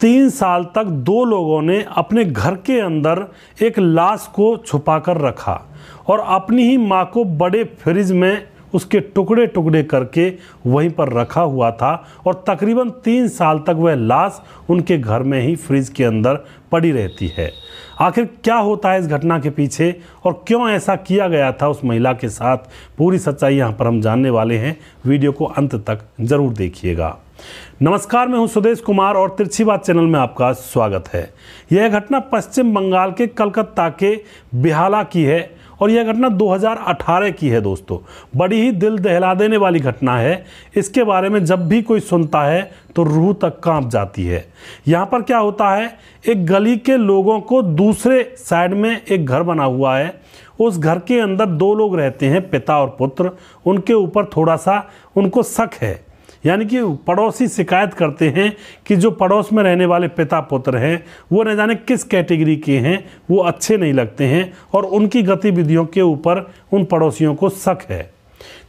तीन साल तक दो लोगों ने अपने घर के अंदर एक लाश को छुपा कर रखा और अपनी ही माँ को बड़े फ्रिज में उसके टुकड़े टुकड़े करके वहीं पर रखा हुआ था और तकरीबन तीन साल तक वह लाश उनके घर में ही फ्रिज के अंदर पड़ी रहती है आखिर क्या होता है इस घटना के पीछे और क्यों ऐसा किया गया था उस महिला के साथ पूरी सच्चाई यहाँ पर हम जानने वाले हैं वीडियो को अंत तक ज़रूर देखिएगा नमस्कार मैं हूं सुदेश कुमार और तिरछी बात चैनल में आपका स्वागत है यह घटना पश्चिम बंगाल के कलकत्ता के बिहाला की है और यह घटना 2018 की है दोस्तों बड़ी ही दिल दहला देने वाली घटना है इसके बारे में जब भी कोई सुनता है तो रूह तक कांप जाती है यहाँ पर क्या होता है एक गली के लोगों को दूसरे साइड में एक घर बना हुआ है उस घर के अंदर दो लोग रहते हैं पिता और पुत्र उनके ऊपर थोड़ा सा उनको शक है यानी कि पड़ोसी शिकायत करते हैं कि जो पड़ोस में रहने वाले पिता पुत्र हैं वो न जाने किस कैटेगरी के हैं वो अच्छे नहीं लगते हैं और उनकी गतिविधियों के ऊपर उन पड़ोसियों को शक है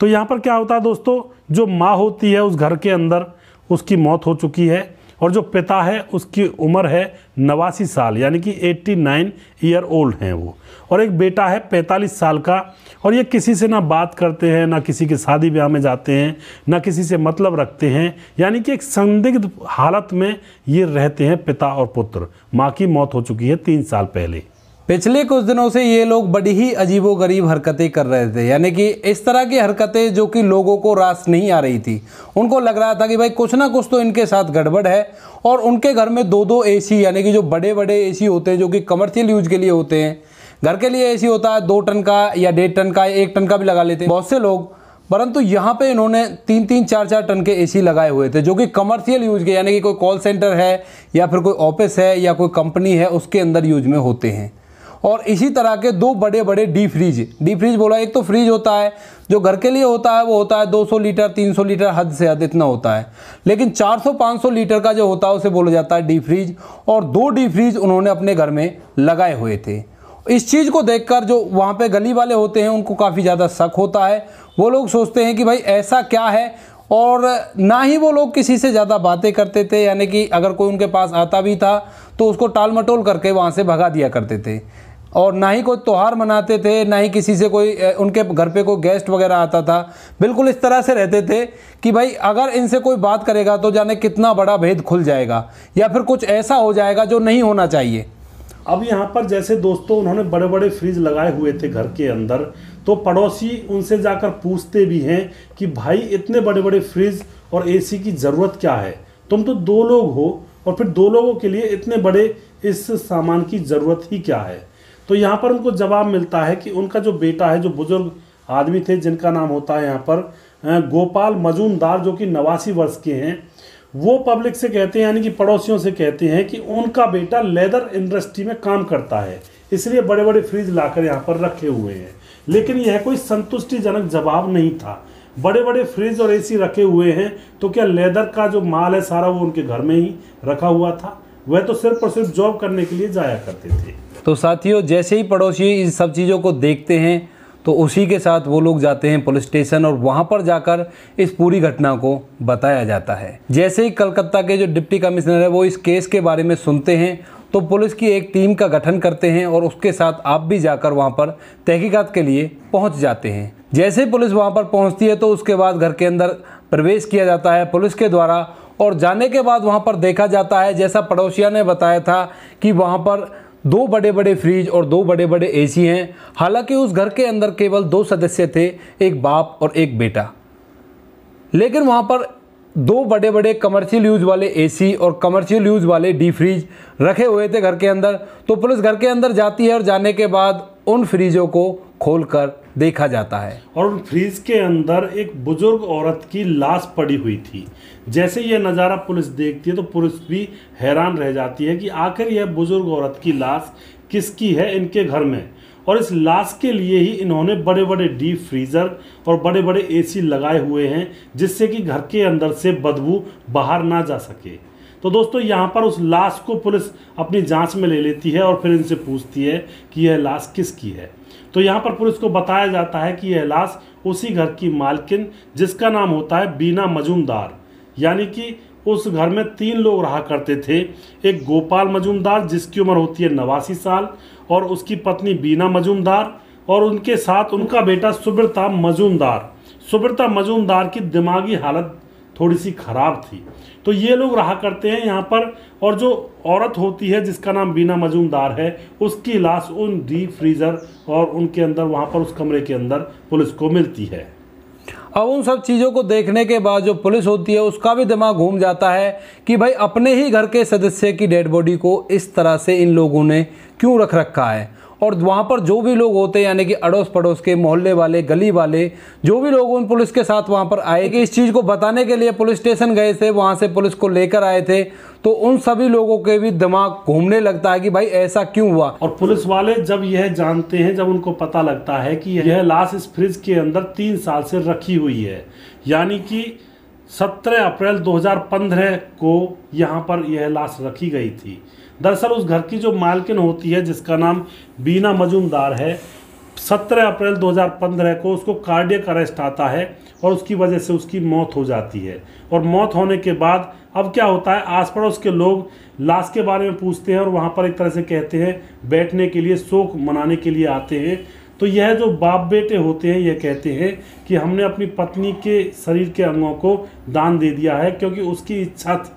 तो यहाँ पर क्या होता है दोस्तों जो माँ होती है उस घर के अंदर उसकी मौत हो चुकी है और जो पिता है उसकी उम्र है नवासी साल यानी कि 89 ईयर ओल्ड हैं वो और एक बेटा है 45 साल का और ये किसी से ना बात करते हैं ना किसी के शादी ब्याह में जाते हैं ना किसी से मतलब रखते हैं यानी कि एक संदिग्ध हालत में ये रहते हैं पिता और पुत्र माँ की मौत हो चुकी है तीन साल पहले पिछले कुछ दिनों से ये लोग बड़ी ही अजीबोगरीब हरकतें कर रहे थे यानी कि इस तरह की हरकतें जो कि लोगों को रास नहीं आ रही थी उनको लग रहा था कि भाई कुछ ना कुछ तो इनके साथ गड़बड़ है और उनके घर में दो दो एसी यानी कि जो बड़े बड़े एसी होते हैं जो कि कमर्शियल यूज के लिए होते हैं घर के लिए ए होता है दो टन का या डेढ़ टन का एक टन का भी लगा लेते हैं बहुत से लोग परंतु यहाँ पे इन्होंने तीन तीन चार चार टन के एसी लगाए हुए थे जो कि कमर्शियल यूज के यानी कि कोई कॉल सेंटर है या फिर कोई ऑफिस है या कोई कंपनी है उसके अंदर यूज में होते हैं और इसी तरह के दो बड़े बड़े डी फ्रिज डी फ्रिज बोला एक तो फ्रिज होता है जो घर के लिए होता है वो होता है 200 लीटर 300 लीटर हद से हद इतना होता है लेकिन 400-500 लीटर का जो होता है उसे बोला जाता है डी फ्रिज और दो डी फ्रिज उन्होंने अपने घर में लगाए हुए थे इस चीज़ को देख जो वहाँ पर गली वाले होते हैं उनको काफ़ी ज़्यादा शक होता है वो लोग सोचते हैं कि भाई ऐसा क्या है और ना ही वो लोग किसी से ज़्यादा बातें करते थे यानी कि अगर कोई उनके पास आता भी था तो उसको टाल मटोल करके वहाँ से भगा दिया करते थे और ना ही कोई त्यौहार मनाते थे ना ही किसी से कोई उनके घर पे कोई गेस्ट वगैरह आता था बिल्कुल इस तरह से रहते थे कि भाई अगर इनसे कोई बात करेगा तो जाने कितना बड़ा भेद खुल जाएगा या फिर कुछ ऐसा हो जाएगा जो नहीं होना चाहिए अब यहाँ पर जैसे दोस्तों उन्होंने बड़े बड़े फ्रिज लगाए हुए थे घर के अंदर तो पड़ोसी उनसे जाकर पूछते भी हैं कि भाई इतने बड़े बड़े फ्रिज और एसी की ज़रूरत क्या है तुम तो दो लोग हो और फिर दो लोगों के लिए इतने बड़े इस सामान की ज़रूरत ही क्या है तो यहाँ पर उनको जवाब मिलता है कि उनका जो बेटा है जो बुजुर्ग आदमी थे जिनका नाम होता है यहाँ पर गोपाल मजूमदार जो कि नवासी वर्ष के हैं वो पब्लिक से कहते हैं यानी कि पड़ोसियों से कहते हैं कि उनका बेटा लेदर इंडस्ट्री में काम करता है इसलिए बड़े बड़े फ्रिज लाकर यहाँ पर रखे हुए हैं लेकिन यह कोई संतुष्टिजनक जवाब नहीं था बड़े बड़े फ्रिज और एसी रखे हुए हैं तो क्या लेदर का जो माल है सारा वो उनके घर में ही रखा हुआ था वह तो सिर्फ और सिर्फ जॉब करने के लिए जाया करते थे तो साथियों जैसे ही पड़ोसी इन सब चीज़ों को देखते हैं तो उसी के साथ वो लोग जाते हैं पुलिस स्टेशन और वहाँ पर जाकर इस पूरी घटना को बताया जाता है जैसे ही कलकत्ता के जो डिप्टी कमिश्नर है वो इस केस के बारे में सुनते हैं तो पुलिस की एक टीम का गठन करते हैं और उसके साथ आप भी जाकर वहाँ पर तहकीकात के लिए पहुँच जाते हैं जैसे ही पुलिस वहाँ पर पहुँचती है तो उसके बाद घर के अंदर प्रवेश किया जाता है पुलिस के द्वारा और जाने के बाद वहाँ पर देखा जाता है जैसा पड़ोसिया ने बताया था कि वहाँ पर दो बड़े बड़े फ्रिज और दो बड़े बड़े एसी हैं हालांकि उस घर के अंदर केवल दो सदस्य थे एक बाप और एक बेटा लेकिन वहाँ पर दो बड़े बड़े कमर्शियल यूज वाले एसी और कमर्शियल यूज वाले डी फ्रिज रखे हुए थे घर के अंदर तो पुलिस घर के अंदर जाती है और जाने के बाद उन फ्रिजों को खोलकर देखा जाता है और उन फ्रीज के अंदर एक बुजुर्ग औरत की लाश पड़ी हुई थी जैसे यह नज़ारा पुलिस देखती है तो पुलिस भी हैरान रह जाती है कि आखिर यह बुजुर्ग औरत की लाश किसकी है इनके घर में और इस लाश के लिए ही इन्होंने बड़े बड़े डीप फ्रीज़र और बड़े बड़े एसी लगाए हुए हैं जिससे कि घर के अंदर से बदबू बाहर ना जा सके तो दोस्तों यहाँ पर उस लाश को पुलिस अपनी जांच में ले लेती है और फिर इनसे पूछती है कि यह लाश किसकी है तो यहाँ पर पुलिस को बताया जाता है कि यह लाश उसी घर की मालकिन जिसका नाम होता है बीना मजूमदार यानी कि उस घर में तीन लोग रहा करते थे एक गोपाल मजूमदार जिसकी उम्र होती है नवासी साल और उसकी पत्नी बीना मजूमदार और उनके साथ उनका बेटा सुब्रता मजूमदार सुब्रता मजूमदार की दिमागी हालत थोड़ी सी ख़राब थी तो ये लोग रहा करते हैं यहाँ पर और जो औरत होती है जिसका नाम बीना मजूमदार है उसकी लाश उन डीप फ्रीज़र और उनके अंदर वहाँ पर उस कमरे के अंदर पुलिस को मिलती है अब उन सब चीज़ों को देखने के बाद जो पुलिस होती है उसका भी दिमाग घूम जाता है कि भाई अपने ही घर के सदस्य की डेड बॉडी को इस तरह से इन लोगों ने क्यों रख रखा है और वहाँ पर जो भी लोग होते हैं यानी कि अड़ोस पड़ोस के मोहल्ले वाले गली वाले जो भी लोग उन पुलिस के साथ वहाँ पर आए कि इस चीज़ को बताने के लिए पुलिस स्टेशन गए थे वहाँ से पुलिस को लेकर आए थे तो उन सभी लोगों के भी दिमाग घूमने लगता है कि भाई ऐसा क्यों हुआ और पुलिस वाले जब यह जानते हैं जब उनको पता लगता है कि यह लाश इस फ्रिज के अंदर तीन साल से रखी हुई है यानी कि 17 अप्रैल 2015 को यहाँ पर यह लाश रखी गई थी दरअसल उस घर की जो मालकिन होती है जिसका नाम बीना मजूमदार है 17 अप्रैल 2015 को उसको कार्डियक अरेस्ट आता है और उसकी वजह से उसकी मौत हो जाती है और मौत होने के बाद अब क्या होता है आस पड़ोस के लोग लाश के बारे में पूछते हैं और वहाँ पर एक तरह से कहते हैं बैठने के लिए शोक मनाने के लिए आते हैं तो यह जो बाप बेटे होते हैं यह कहते हैं कि हमने अपनी पत्नी के शरीर के अंगों को दान दे दिया है क्योंकि उसकी इच्छा थी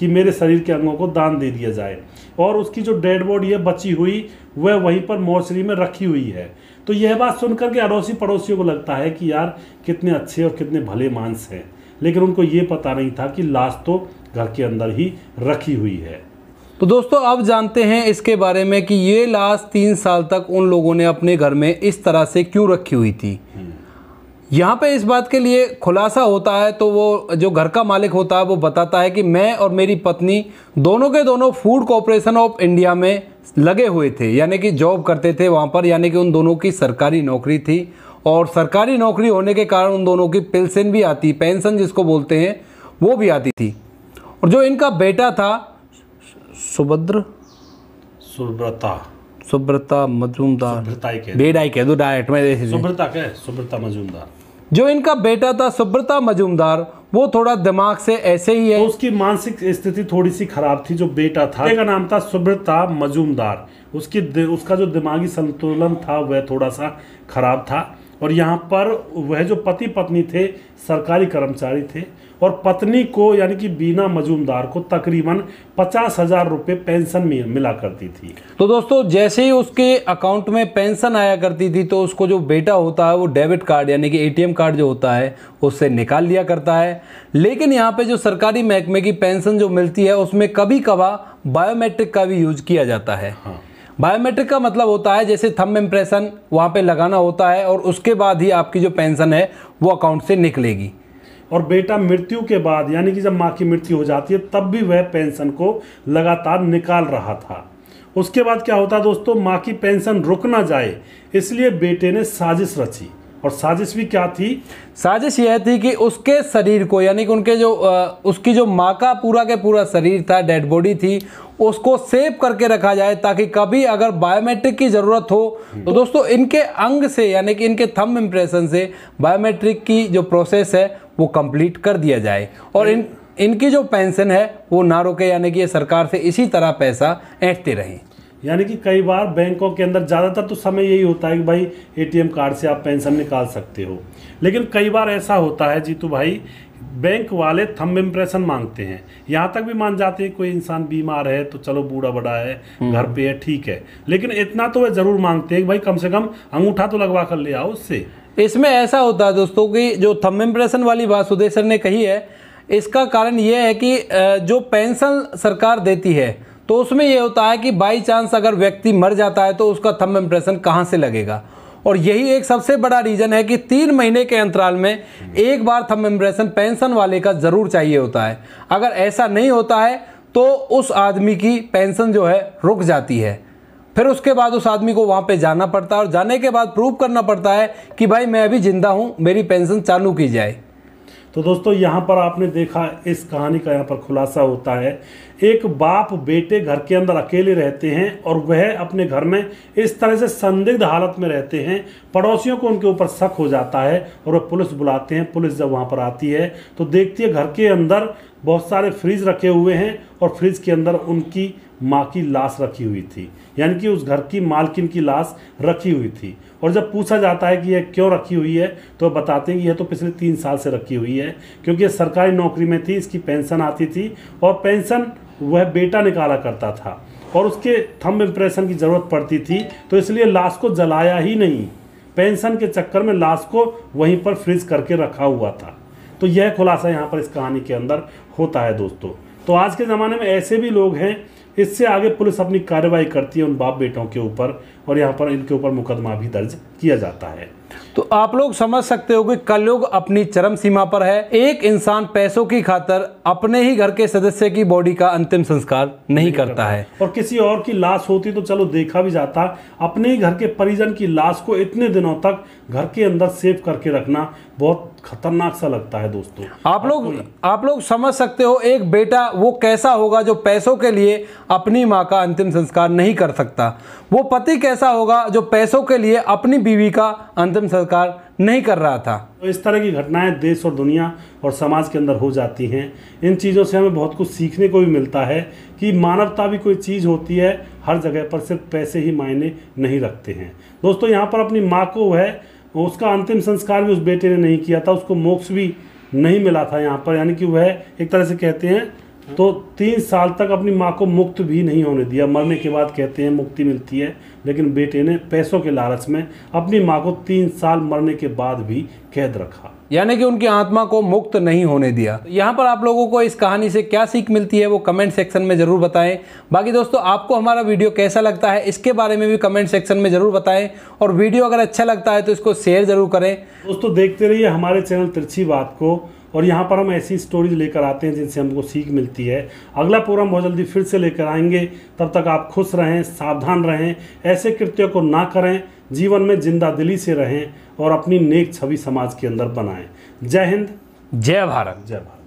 कि मेरे शरीर के अंगों को दान दे दिया जाए और उसकी जो डेड बॉडी है बची हुई वह वहीं पर मोर्चरी में रखी हुई है तो यह बात सुनकर के अड़ोसी पड़ोसियों को लगता है कि यार कितने अच्छे और कितने भले मांस हैं लेकिन उनको ये पता नहीं था कि लाश तो घर के अंदर ही रखी हुई है तो दोस्तों अब जानते हैं इसके बारे में कि ये लाश तीन साल तक उन लोगों ने अपने घर में इस तरह से क्यों रखी हुई थी यहाँ पे इस बात के लिए खुलासा होता है तो वो जो घर का मालिक होता है वो बताता है कि मैं और मेरी पत्नी दोनों के दोनों फूड कॉरपोरेशन ऑफ इंडिया में लगे हुए थे यानी कि जॉब करते थे वहाँ पर यानी कि उन दोनों की सरकारी नौकरी थी और सरकारी नौकरी होने के कारण उन दोनों की पेंशन भी आती पेंशन जिसको बोलते हैं वो भी आती थी और जो इनका बेटा था सुभद्र सुब्रता सुब्रता मजूमदार बेड़ा ही कह दो डायरेक्ट में सुब्रता कह सुब्रता मजूमदार जो इनका बेटा था सुब्रता मजूमदार वो थोड़ा दिमाग से ऐसे ही है तो उसकी मानसिक स्थिति थोड़ी सी खराब थी जो बेटा था का नाम था सुब्रता मजूमदार उसकी उसका जो दिमागी संतुलन था वह थोड़ा सा खराब था और यहाँ पर वह जो पति पत्नी थे सरकारी कर्मचारी थे और पत्नी को यानी कि बीना मजूमदार को तकरीबन पचास हजार रुपये पेंशन मिला करती थी तो दोस्तों जैसे ही उसके अकाउंट में पेंशन आया करती थी तो उसको जो बेटा होता है वो डेबिट कार्ड यानी कि एटीएम कार्ड जो होता है उससे निकाल लिया करता है लेकिन यहाँ पे जो सरकारी महकमे की पेंशन जो मिलती है उसमें कभी कभार बायोमेट्रिक का भी यूज किया जाता है हाँ। बायोमेट्रिक का मतलब होता है जैसे थम इम्प्रेशन वहाँ पे लगाना होता है और उसके बाद ही आपकी जो पेंशन है वो अकाउंट से निकलेगी और बेटा मृत्यु के बाद यानी कि जब माँ की मृत्यु हो जाती है तब भी वह पेंशन को लगातार निकाल रहा था उसके बाद क्या होता है दोस्तों माँ की पेंशन रुक ना जाए इसलिए बेटे ने साजिश रची और साजिश भी क्या थी साजिश यह थी कि उसके शरीर को यानी कि उनके जो उसकी जो माँ का पूरा के पूरा शरीर था डेड बॉडी थी उसको सेव करके रखा जाए ताकि कभी अगर बायोमेट्रिक की ज़रूरत हो तो दोस्तों इनके अंग से यानी कि इनके थंब इम्प्रेशन से बायोमेट्रिक की जो प्रोसेस है वो कंप्लीट कर दिया जाए और इन इनकी जो पेंशन है वो ना रोके यानी कि ये सरकार से इसी तरह पैसा ऐंठते रहें यानी कि कई बार बैंकों के अंदर ज़्यादातर तो समय यही होता है कि भाई एटीएम कार्ड से आप पेंशन निकाल सकते हो लेकिन कई बार ऐसा होता है जीतू भाई बैंक वाले थंब इम्प्रेशन मांगते हैं यहाँ तक भी मान जाते हैं कोई इंसान बीमार है तो चलो बूढ़ा बड़ा है हम्म। घर पे है ठीक है लेकिन इतना तो वह जरूर मांगते हैं भाई कम से कम अंगूठा तो लगवा कर ले आओ उससे इसमें ऐसा होता है दोस्तों कि जो थंब इम्प्रेशन वाली बात सुदेशर सर ने कही है इसका कारण यह है कि जो पेंशन सरकार देती है तो उसमें यह होता है कि बाई चांस अगर व्यक्ति मर जाता है तो उसका थंब इम्प्रेशन कहाँ से लगेगा और यही एक सबसे बड़ा रीज़न है कि तीन महीने के अंतराल में एक बार थंब इम्प्रेशन पेंशन वाले का ज़रूर चाहिए होता है अगर ऐसा नहीं होता है तो उस आदमी की पेंशन जो है रुक जाती है फिर उसके बाद उस आदमी को वहाँ पे जाना पड़ता है और जाने के बाद प्रूव करना पड़ता है कि भाई मैं अभी ज़िंदा हूँ मेरी पेंशन चालू की जाए तो दोस्तों यहाँ पर आपने देखा इस कहानी का यहाँ पर खुलासा होता है एक बाप बेटे घर के अंदर अकेले रहते हैं और वह अपने घर में इस तरह से संदिग्ध हालत में रहते हैं पड़ोसियों को उनके ऊपर शक हो जाता है और वह पुलिस बुलाते हैं पुलिस जब वहाँ पर आती है तो देखती है घर के अंदर बहुत सारे फ्रिज रखे हुए हैं और फ्रिज के अंदर उनकी माँ की लाश रखी हुई थी यानी कि उस घर की मालकिन की लाश रखी हुई थी और जब पूछा जाता है कि यह क्यों रखी हुई है तो बताते हैं कि यह तो पिछले तीन साल से रखी हुई है क्योंकि यह सरकारी नौकरी में थी इसकी पेंशन आती थी और पेंशन वह बेटा निकाला करता था और उसके थंब इम्प्रेशन की ज़रूरत पड़ती थी तो इसलिए लाश को जलाया ही नहीं पेंशन के चक्कर में लाश को वहीं पर फ्रीज करके रखा हुआ था तो यह खुलासा यहाँ पर इस कहानी के अंदर होता है दोस्तों तो आज के ज़माने में ऐसे भी लोग हैं इससे आगे पुलिस अपनी कार्रवाई करती है उन बाप बेटों के ऊपर और यहाँ पर इनके ऊपर मुकदमा भी दर्ज किया जाता है तो आप लोग समझ सकते हो कि कलयुग अपनी चरम सीमा पर है एक इंसान पैसों की खातर अपने ही घर के सदस्य की बॉडी का अंतिम संस्कार नहीं, नहीं करता, करता है और किसी और की लाश होती तो चलो देखा भी जाता अपने ही घर के परिजन की लाश को इतने दिनों तक घर के अंदर सेव करके रखना बहुत खतरनाक सा लगता है दोस्तों आप लोग आप लोग समझ सकते हो एक बेटा वो कैसा होगा जो पैसों के लिए अपनी माँ का अंतिम संस्कार नहीं कर सकता वो पति कैसे ऐसा होगा जो पैसों के लिए अपनी बीवी का अंतिम संस्कार नहीं कर रहा था तो इस तरह की घटनाएं देश और दुनिया और समाज के अंदर हो जाती हैं इन चीज़ों से हमें बहुत कुछ सीखने को भी मिलता है कि मानवता भी कोई चीज़ होती है हर जगह पर सिर्फ पैसे ही मायने नहीं रखते हैं दोस्तों यहाँ पर अपनी माँ को है उसका अंतिम संस्कार भी उस बेटे ने नहीं किया था उसको मोक्ष भी नहीं मिला था यहाँ पर यानी कि वह एक तरह से कहते हैं हम्म। तो तीन साल तक अपनी माँ को मुक्त भी नहीं होने दिया मरने के बाद कहते हैं मुक्ति मिलती है लेकिन बेटे ने पैसों के लालच में अपनी माँ को तीन साल मरने के बाद भी कैद रखा यानी कि उनकी आत्मा को मुक्त नहीं होने दिया यहाँ पर आप लोगों को इस कहानी से क्या सीख मिलती है वो कमेंट सेक्शन में ज़रूर बताएं बाकी दोस्तों आपको हमारा वीडियो कैसा लगता है इसके बारे में भी कमेंट सेक्शन में ज़रूर बताएं और वीडियो अगर अच्छा लगता है तो इसको शेयर ज़रूर करें दोस्तों देखते रहिए हमारे चैनल तिरछी बात को और यहाँ पर हम ऐसी स्टोरीज लेकर आते हैं जिनसे हमको सीख मिलती है अगला प्रोग्राम बहुत जल्दी फिर से लेकर आएंगे तब तक आप खुश रहें सावधान रहें ऐसे कृत्यों को ना करें जीवन में जिंदा दिली से रहें और अपनी नेक छवि समाज के अंदर बनाएं जय हिंद जय भारत जय भारत